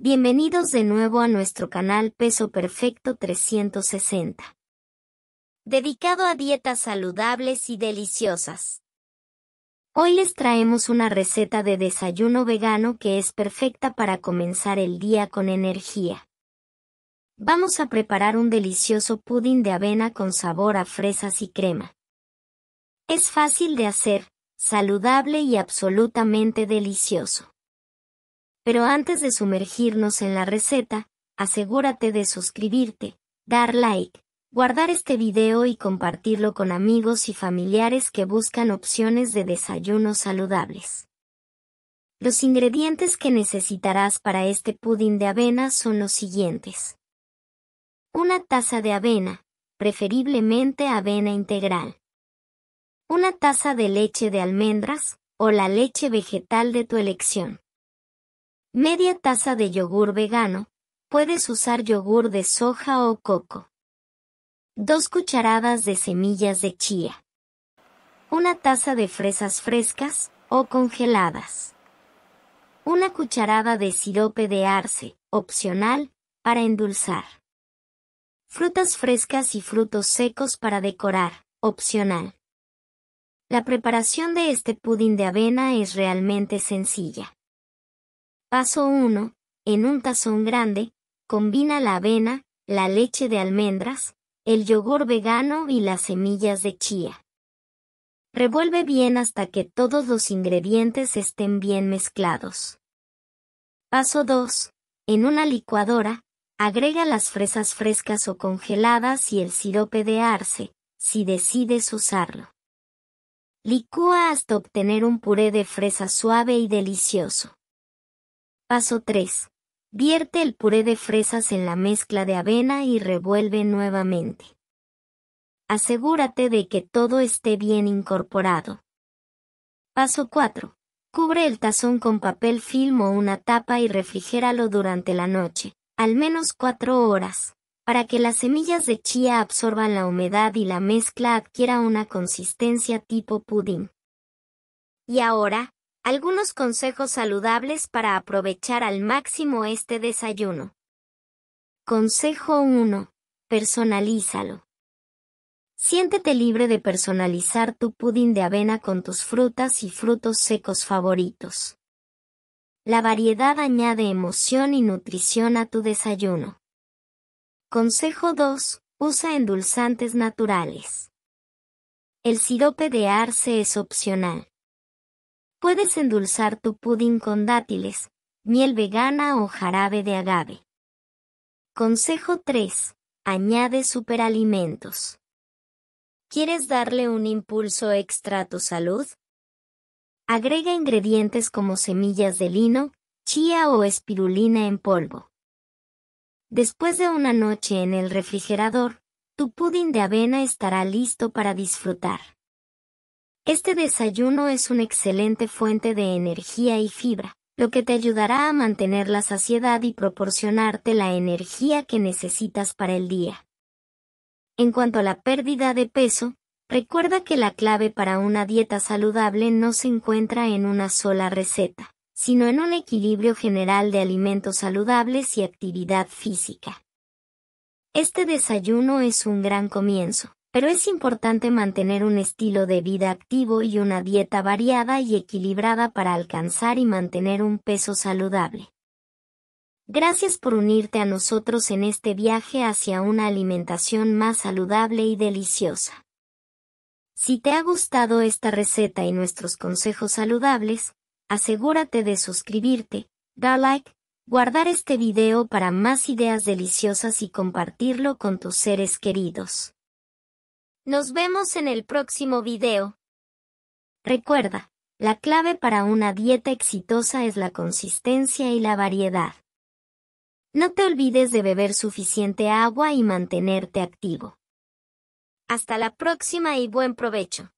Bienvenidos de nuevo a nuestro canal Peso Perfecto 360. Dedicado a dietas saludables y deliciosas. Hoy les traemos una receta de desayuno vegano que es perfecta para comenzar el día con energía. Vamos a preparar un delicioso pudding de avena con sabor a fresas y crema. Es fácil de hacer, saludable y absolutamente delicioso. Pero antes de sumergirnos en la receta, asegúrate de suscribirte, dar like, guardar este video y compartirlo con amigos y familiares que buscan opciones de desayunos saludables. Los ingredientes que necesitarás para este pudding de avena son los siguientes. Una taza de avena, preferiblemente avena integral. Una taza de leche de almendras, o la leche vegetal de tu elección. Media taza de yogur vegano. Puedes usar yogur de soja o coco. Dos cucharadas de semillas de chía. Una taza de fresas frescas o congeladas. Una cucharada de sirope de arce, opcional, para endulzar. Frutas frescas y frutos secos para decorar, opcional. La preparación de este pudín de avena es realmente sencilla. Paso 1. En un tazón grande, combina la avena, la leche de almendras, el yogur vegano y las semillas de chía. Revuelve bien hasta que todos los ingredientes estén bien mezclados. Paso 2. En una licuadora, agrega las fresas frescas o congeladas y el sirope de arce, si decides usarlo. Licúa hasta obtener un puré de fresa suave y delicioso. Paso 3. Vierte el puré de fresas en la mezcla de avena y revuelve nuevamente. Asegúrate de que todo esté bien incorporado. Paso 4. Cubre el tazón con papel film o una tapa y refrigéralo durante la noche, al menos 4 horas, para que las semillas de chía absorban la humedad y la mezcla adquiera una consistencia tipo pudín. Y ahora, algunos consejos saludables para aprovechar al máximo este desayuno. Consejo 1. Personalízalo. Siéntete libre de personalizar tu pudín de avena con tus frutas y frutos secos favoritos. La variedad añade emoción y nutrición a tu desayuno. Consejo 2. Usa endulzantes naturales. El sirope de arce es opcional. Puedes endulzar tu pudding con dátiles, miel vegana o jarabe de agave. Consejo 3. Añade superalimentos. ¿Quieres darle un impulso extra a tu salud? Agrega ingredientes como semillas de lino, chía o espirulina en polvo. Después de una noche en el refrigerador, tu pudding de avena estará listo para disfrutar. Este desayuno es una excelente fuente de energía y fibra, lo que te ayudará a mantener la saciedad y proporcionarte la energía que necesitas para el día. En cuanto a la pérdida de peso, recuerda que la clave para una dieta saludable no se encuentra en una sola receta, sino en un equilibrio general de alimentos saludables y actividad física. Este desayuno es un gran comienzo, pero es importante mantener un estilo de vida activo y una dieta variada y equilibrada para alcanzar y mantener un peso saludable. Gracias por unirte a nosotros en este viaje hacia una alimentación más saludable y deliciosa. Si te ha gustado esta receta y nuestros consejos saludables, asegúrate de suscribirte, dar like, guardar este video para más ideas deliciosas y compartirlo con tus seres queridos. Nos vemos en el próximo video. Recuerda, la clave para una dieta exitosa es la consistencia y la variedad. No te olvides de beber suficiente agua y mantenerte activo. Hasta la próxima y buen provecho.